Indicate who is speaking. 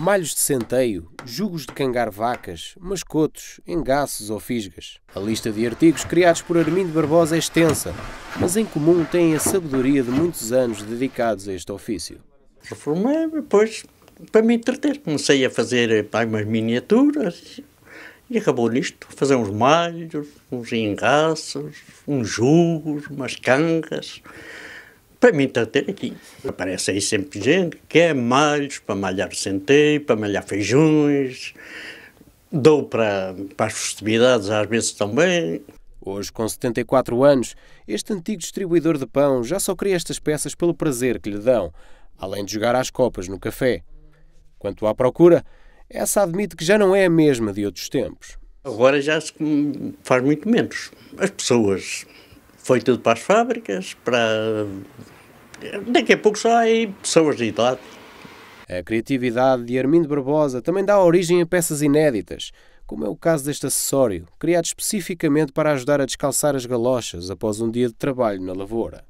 Speaker 1: malhos de centeio, jugos de cangar vacas, mascotos, engaços ou fisgas. A lista de artigos criados por Armindo Barbosa é extensa, mas em comum têm a sabedoria de muitos anos
Speaker 2: dedicados a este ofício. Reformei-me, depois, é, para me entreter, comecei a fazer eh, pá, umas miniaturas e acabou nisto. Fazer uns malhos, uns engaços, uns jugos, umas cangas para me entreter aqui. Aparece aí sempre gente que quer é malhos para malhar centeio, para malhar feijões, dou para, para as festividades às vezes também.
Speaker 1: Hoje, com 74 anos, este antigo distribuidor de pão já só cria estas peças pelo prazer que lhe dão, além de jogar às copas no café. Quanto à procura, essa admite que já não é a mesma de outros tempos. Agora já se faz muito menos. As pessoas foi tudo para as fábricas, para daqui a pouco já é pessoas de idade. A criatividade de Armindo Barbosa também dá origem a peças inéditas, como é o caso deste acessório, criado especificamente para ajudar a descalçar as galochas após um dia de trabalho na lavoura.